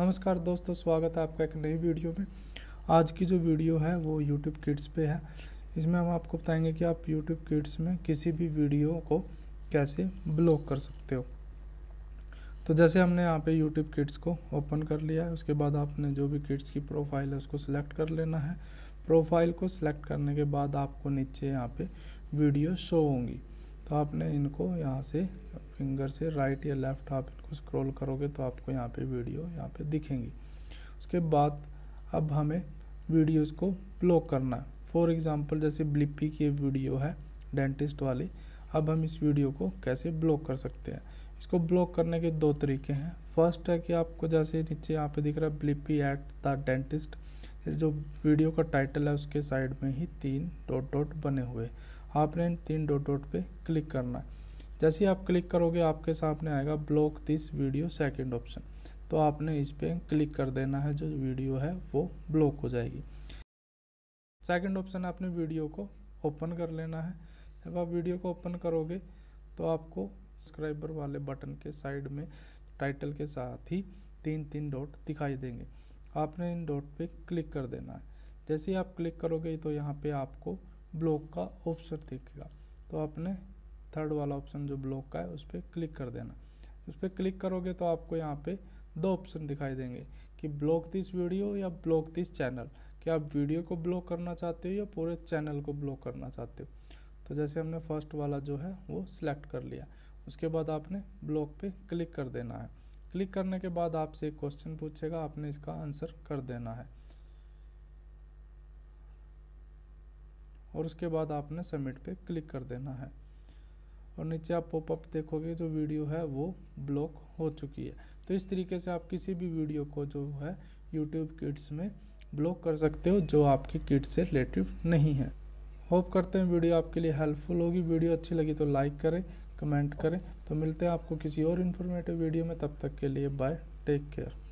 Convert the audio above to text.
नमस्कार दोस्तों स्वागत है आपका एक नई वीडियो में आज की जो वीडियो है वो यूट्यूब किड्स पे है इसमें हम आपको बताएंगे कि आप यूट्यूब किड्स में किसी भी वीडियो को कैसे ब्लॉक कर सकते हो तो जैसे हमने यहाँ पे यूट्यूब किड्स को ओपन कर लिया है उसके बाद आपने जो भी किड्स की प्रोफाइल है उसको सिलेक्ट कर लेना है प्रोफाइल को सिलेक्ट करने के बाद आपको नीचे यहाँ पे वीडियो शो होंगी तो आपने इनको यहाँ से फिंगर से राइट या लेफ़्ट आप इनको स्क्रॉल करोगे तो आपको यहाँ पे वीडियो यहाँ पे दिखेंगी उसके बाद अब हमें वीडियोस को ब्लॉक करना है फॉर एग्ज़ाम्पल जैसे ब्लिपी की वीडियो है डेंटिस्ट वाली अब हम इस वीडियो को कैसे ब्लॉक कर सकते हैं इसको ब्लॉक करने के दो तरीके हैं फर्स्ट है कि आपको जैसे नीचे यहाँ पे दिख रहा है ब्लिपी एट द डेंटिस्ट जो वीडियो का टाइटल है उसके साइड में ही तीन डॉट डॉट बने हुए आपने इन तीन डॉट डॉट पे क्लिक करना है जैसे आप क्लिक करोगे आपके सामने आएगा block this video second option तो आपने इस पर क्लिक कर देना है जो वीडियो है वो ब्लॉक हो जाएगी सेकंड ऑप्शन आपने वीडियो को ओपन कर लेना है जब आप वीडियो को ओपन करोगे तो आपको सब्सक्राइबर वाले बटन के साइड में टाइटल के साथ ही तीन तीन डॉट दिखाई देंगे आपने इन डॉट पे क्लिक कर देना है जैसे ही आप क्लिक करोगे तो यहाँ पे आपको ब्लॉक का ऑप्शन दिखेगा तो आपने थर्ड वाला ऑप्शन जो ब्लॉक का है उस पर क्लिक कर देना उस पर क्लिक करोगे तो आपको यहाँ पे दो ऑप्शन दिखाई देंगे कि ब्लॉक दिस वीडियो या ब्लॉक दिस चैनल कि आप वीडियो को ब्लॉक करना चाहते हो या पूरे चैनल को ब्लॉक करना चाहते हो तो जैसे हमने फर्स्ट वाला जो है वो सिलेक्ट कर लिया उसके बाद आपने ब्लॉक पे क्लिक कर देना है क्लिक करने के बाद आपसे एक क्वेश्चन पूछेगा आपने इसका आंसर कर देना है और उसके बाद आपने सबमिट पे क्लिक कर देना है और नीचे आप पॉपअप देखोगे जो वीडियो है वो ब्लॉक हो चुकी है तो इस तरीके से आप किसी भी वीडियो को जो है यूट्यूब किड्स में ब्लॉक कर सकते हो जो आपके किड्स से रिलेटिव नहीं है होप करते हैं वीडियो आपके लिए हेल्पफुल होगी वीडियो अच्छी लगी तो लाइक करें कमेंट करें तो मिलते हैं आपको किसी और इन्फॉर्मेटिव वीडियो में तब तक के लिए बाय टेक केयर